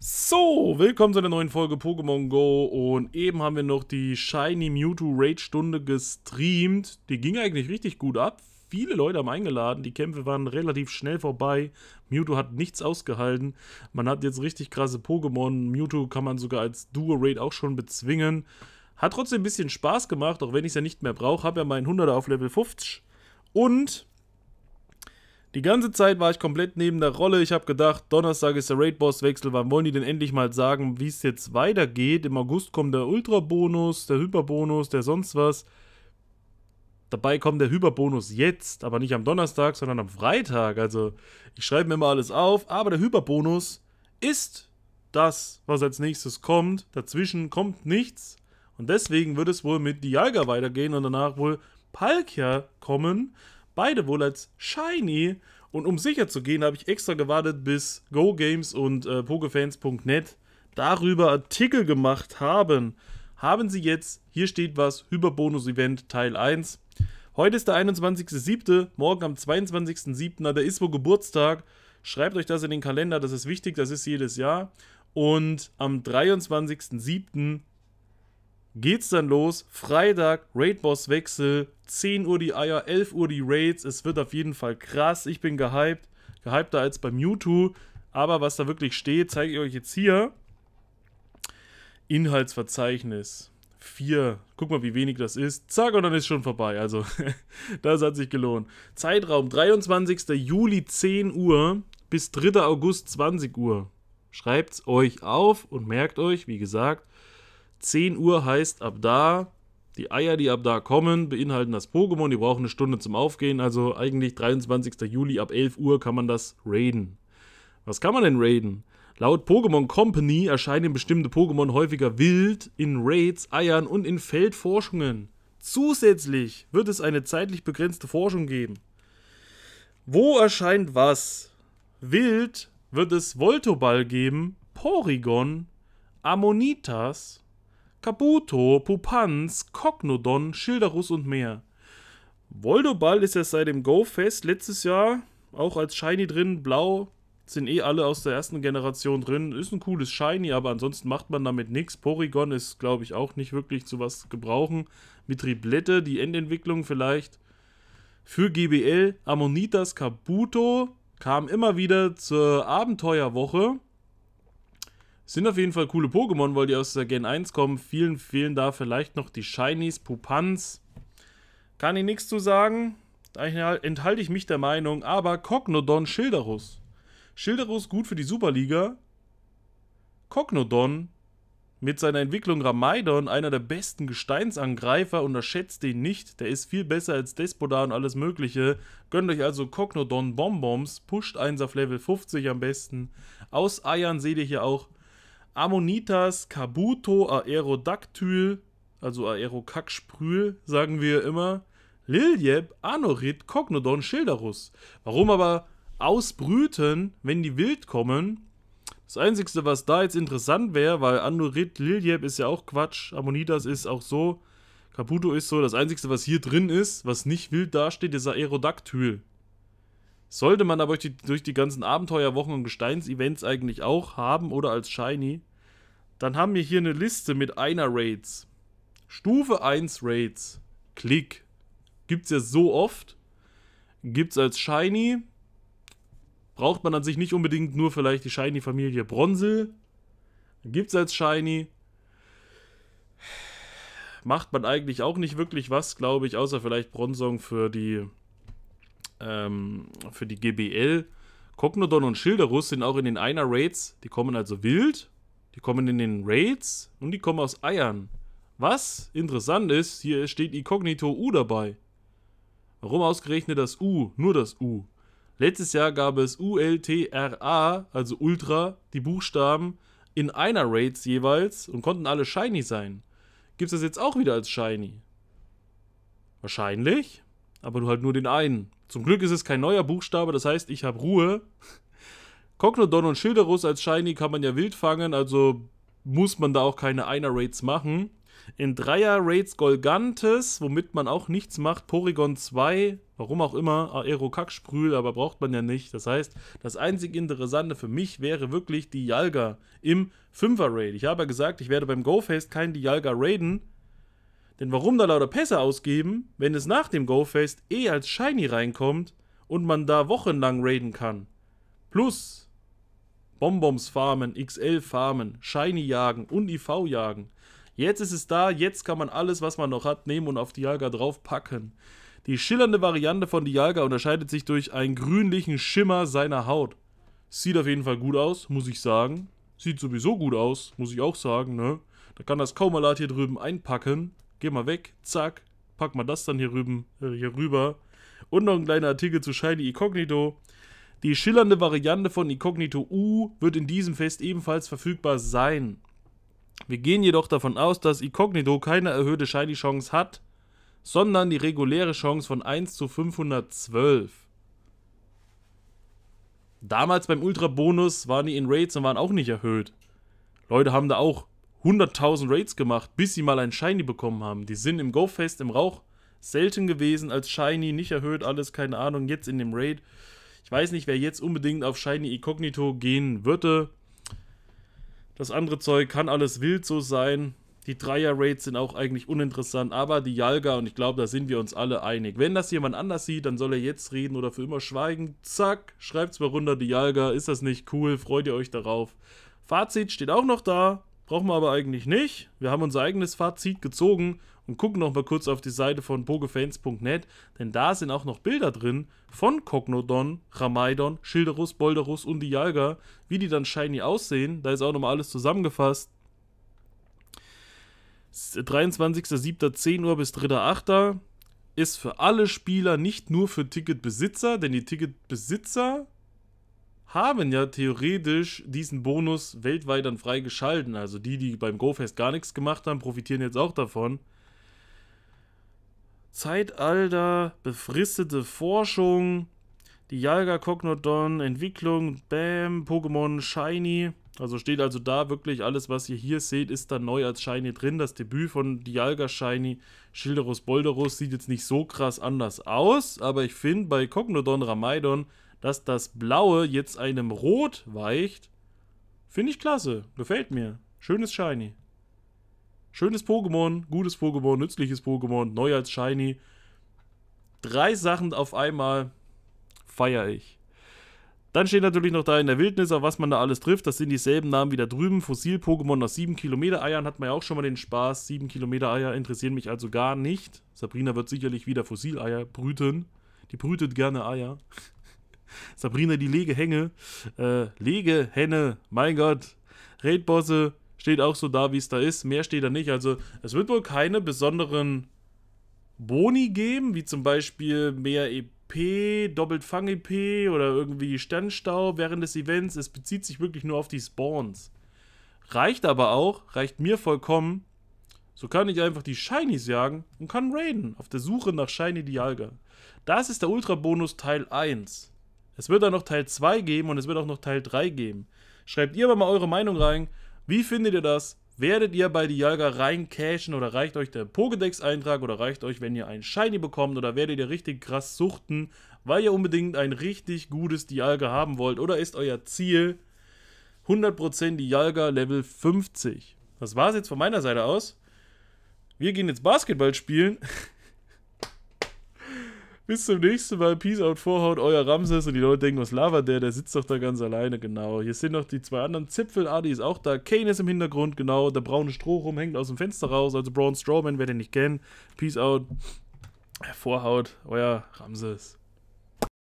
So, willkommen zu einer neuen Folge Pokémon Go und eben haben wir noch die Shiny Mewtwo Raid Stunde gestreamt. Die ging eigentlich richtig gut ab. Viele Leute haben eingeladen, die Kämpfe waren relativ schnell vorbei. Mewtwo hat nichts ausgehalten. Man hat jetzt richtig krasse Pokémon. Mewtwo kann man sogar als Duo Raid auch schon bezwingen. Hat trotzdem ein bisschen Spaß gemacht, auch wenn ich es ja nicht mehr brauche. Habe ja meinen 100er auf Level 50. Und die ganze Zeit war ich komplett neben der Rolle. Ich habe gedacht, Donnerstag ist der Raid-Boss-Wechsel. Wann wollen die denn endlich mal sagen, wie es jetzt weitergeht? Im August kommt der Ultra-Bonus, der Hyper-Bonus, der sonst was. Dabei kommt der Hyper-Bonus jetzt, aber nicht am Donnerstag, sondern am Freitag. Also ich schreibe mir immer alles auf, aber der Hyper-Bonus ist das, was als nächstes kommt. Dazwischen kommt nichts. Und deswegen wird es wohl mit Dialga weitergehen und danach wohl Palkia kommen beide wohl als Shiny. Und um sicher zu gehen, habe ich extra gewartet, bis GoGames und äh, Pokefans.net darüber Artikel gemacht haben. Haben sie jetzt, hier steht was, Hyperbonus-Event Teil 1. Heute ist der 21.07., morgen am 22.07. hat der ISPO Geburtstag. Schreibt euch das in den Kalender, das ist wichtig, das ist jedes Jahr. Und am 23.07 geht's dann los. Freitag, Raid-Boss-Wechsel, 10 Uhr die Eier, 11 Uhr die Raids. Es wird auf jeden Fall krass. Ich bin gehypt. Gehypter als bei Mewtwo. Aber was da wirklich steht, zeige ich euch jetzt hier. Inhaltsverzeichnis. 4. Guck mal, wie wenig das ist. Zack, und dann ist schon vorbei. Also, das hat sich gelohnt. Zeitraum 23. Juli 10 Uhr bis 3. August 20 Uhr. Schreibt's euch auf und merkt euch, wie gesagt, 10 Uhr heißt ab da, die Eier, die ab da kommen, beinhalten das Pokémon. Die brauchen eine Stunde zum Aufgehen. Also eigentlich 23. Juli ab 11 Uhr kann man das raiden. Was kann man denn raiden? Laut Pokémon Company erscheinen bestimmte Pokémon häufiger wild in Raids, Eiern und in Feldforschungen. Zusätzlich wird es eine zeitlich begrenzte Forschung geben. Wo erscheint was? Wild wird es Voltoball geben, Porygon, Ammonitas, Kabuto, Pupanz, Cognodon, Schilderus und mehr. Voldoball ist ja seit dem Go-Fest letztes Jahr auch als Shiny drin, blau, sind eh alle aus der ersten Generation drin. Ist ein cooles Shiny, aber ansonsten macht man damit nichts. Porygon ist, glaube ich, auch nicht wirklich zu was gebrauchen. Mitriblette, die Endentwicklung vielleicht. Für GBL, Ammonitas Kabuto kam immer wieder zur Abenteuerwoche. Sind auf jeden Fall coole Pokémon, weil die aus der Gen 1 kommen. Vielen fehlen da vielleicht noch die Shinies, Pupans. Kann ich nichts zu sagen. Da enthalte ich mich der Meinung. Aber Cognodon Schilderus. Schilderus gut für die Superliga. Cognodon mit seiner Entwicklung Ramaidon, einer der besten Gesteinsangreifer, unterschätzt den nicht. Der ist viel besser als Despodar und alles mögliche. Gönnt euch also Cognodon Bonbons, pusht eins auf Level 50 am besten. Aus Eiern seht ihr hier auch Ammonitas Kabuto Aerodactyl, also Aerokacksprühl, sagen wir immer, Liljeb, Anorit, Cognodon, Schilderus. Warum aber ausbrüten, wenn die wild kommen? Das Einzige, was da jetzt interessant wäre, weil Anorit, Liljeb ist ja auch Quatsch, Ammonitas ist auch so, Kabuto ist so, das Einzige, was hier drin ist, was nicht wild dasteht, ist Aerodactyl. Sollte man aber durch die, durch die ganzen Abenteuerwochen und Gesteins-Events eigentlich auch haben oder als Shiny. Dann haben wir hier eine Liste mit einer Raids. Stufe 1 Raids. Klick. Gibt es ja so oft. Gibt es als Shiny. Braucht man an sich nicht unbedingt nur vielleicht die Shiny-Familie Bronzel. es als Shiny. Macht man eigentlich auch nicht wirklich was, glaube ich, außer vielleicht Bronzong für die, ähm, für die GBL. Cognodon und Schilderus sind auch in den Einer-Raids. Die kommen also wild. Die kommen in den Raids und die kommen aus Eiern. Was interessant ist, hier steht Incognito U dabei. Warum ausgerechnet das U? Nur das U. Letztes Jahr gab es ULTRA, also Ultra, die Buchstaben in einer Raids jeweils und konnten alle shiny sein. Gibt es das jetzt auch wieder als shiny? Wahrscheinlich, aber du halt nur den einen. Zum Glück ist es kein neuer Buchstabe, das heißt, ich habe Ruhe. Cognodon und Schilderus als Shiny kann man ja wild fangen, also muss man da auch keine Einer-Raids machen. In Dreier-Raids Golgantes, womit man auch nichts macht, Porygon 2, warum auch immer, Aero-Kacksprühl, aber braucht man ja nicht. Das heißt, das einzig Interessante für mich wäre wirklich die Dialga im Fünfer raid Ich habe ja gesagt, ich werde beim Go-Fest kein Dialga raiden, denn warum da lauter Pässe ausgeben, wenn es nach dem Go-Fest eh als Shiny reinkommt und man da wochenlang raiden kann? Plus, Bonbons farmen, XL farmen, Shiny jagen und IV jagen. Jetzt ist es da, jetzt kann man alles, was man noch hat, nehmen und auf Dialga draufpacken. Die schillernde Variante von Dialga unterscheidet sich durch einen grünlichen Schimmer seiner Haut. Sieht auf jeden Fall gut aus, muss ich sagen. Sieht sowieso gut aus, muss ich auch sagen, ne? Da kann das Kaumalat hier drüben einpacken. Geh mal weg, zack, pack mal das dann hier, rüben, äh, hier rüber. Und noch ein kleiner Artikel zu Shiny Incognito. Die schillernde Variante von Incognito U wird in diesem Fest ebenfalls verfügbar sein. Wir gehen jedoch davon aus, dass Incognito keine erhöhte Shiny-Chance hat, sondern die reguläre Chance von 1 zu 512. Damals beim Ultra-Bonus waren die in Raids und waren auch nicht erhöht. Leute haben da auch 100.000 Raids gemacht, bis sie mal ein Shiny bekommen haben. Die sind im Go-Fest, im Rauch selten gewesen, als Shiny nicht erhöht, alles, keine Ahnung, jetzt in dem Raid ich weiß nicht, wer jetzt unbedingt auf Shiny Incognito gehen würde. Das andere Zeug kann alles wild so sein. Die Dreier-Rates sind auch eigentlich uninteressant, aber die Jalga, und ich glaube, da sind wir uns alle einig. Wenn das jemand anders sieht, dann soll er jetzt reden oder für immer schweigen. Zack, schreibt's mal runter, die Jalga, ist das nicht cool, freut ihr euch darauf. Fazit steht auch noch da. Brauchen wir aber eigentlich nicht. Wir haben unser eigenes Fazit gezogen und gucken nochmal kurz auf die Seite von bogefans.net, denn da sind auch noch Bilder drin von Cognodon, Ramaidon, Schilderus, Bolderus und die Jalga, wie die dann shiny aussehen. Da ist auch nochmal alles zusammengefasst. 23.07.10 Uhr bis 3.08. ist für alle Spieler, nicht nur für Ticketbesitzer, denn die Ticketbesitzer haben ja theoretisch diesen Bonus weltweit dann freigeschalten. Also die, die beim GoFest gar nichts gemacht haben, profitieren jetzt auch davon. Zeitalter, befristete Forschung, die Dialga, Cognodon, Entwicklung, Bam, Pokémon, Shiny. Also steht also da wirklich alles, was ihr hier seht, ist dann neu als Shiny drin. Das Debüt von Dialga Shiny, Schilderus Bolderus sieht jetzt nicht so krass anders aus, aber ich finde bei Cognodon Ramaidon dass das Blaue jetzt einem Rot weicht, finde ich klasse. Gefällt mir. Schönes Shiny. Schönes Pokémon, gutes Pokémon, nützliches Pokémon, neu als Shiny. Drei Sachen auf einmal feiere ich. Dann steht natürlich noch da in der Wildnis, auf was man da alles trifft. Das sind dieselben Namen wie da drüben. Fossil-Pokémon nach 7 Kilometer Eiern hat man ja auch schon mal den Spaß. 7 Kilometer Eier interessieren mich also gar nicht. Sabrina wird sicherlich wieder Fossileier brüten. Die brütet gerne Eier. Sabrina die Legehänge, äh, Legehenne, mein Gott, Raidbosse steht auch so da, wie es da ist, mehr steht da nicht. Also es wird wohl keine besonderen Boni geben, wie zum Beispiel mehr EP, doppelt Fang-EP oder irgendwie Sternstau während des Events. Es bezieht sich wirklich nur auf die Spawns. Reicht aber auch, reicht mir vollkommen. So kann ich einfach die Shinies jagen und kann raiden auf der Suche nach Shiny Dialga. Das ist der Ultra-Bonus Teil 1. Es wird da noch Teil 2 geben und es wird auch noch Teil 3 geben. Schreibt ihr aber mal eure Meinung rein. Wie findet ihr das? Werdet ihr bei Dialga rein cashen oder reicht euch der Pokédex-Eintrag oder reicht euch, wenn ihr einen Shiny bekommt oder werdet ihr richtig krass suchten, weil ihr unbedingt ein richtig gutes Dialga haben wollt oder ist euer Ziel 100% Dialga Level 50? Das war es jetzt von meiner Seite aus. Wir gehen jetzt Basketball spielen. Bis zum nächsten Mal. Peace out, Vorhaut, euer Ramses. Und die Leute denken, was labert der? Der sitzt doch da ganz alleine, genau. Hier sind noch die zwei anderen. Zipfel, Adi ist auch da. Kane ist im Hintergrund, genau. Der braune Stroh rumhängt aus dem Fenster raus. Also Braun Strowman, wer den nicht kennt. Peace out. Vorhaut, euer Ramses.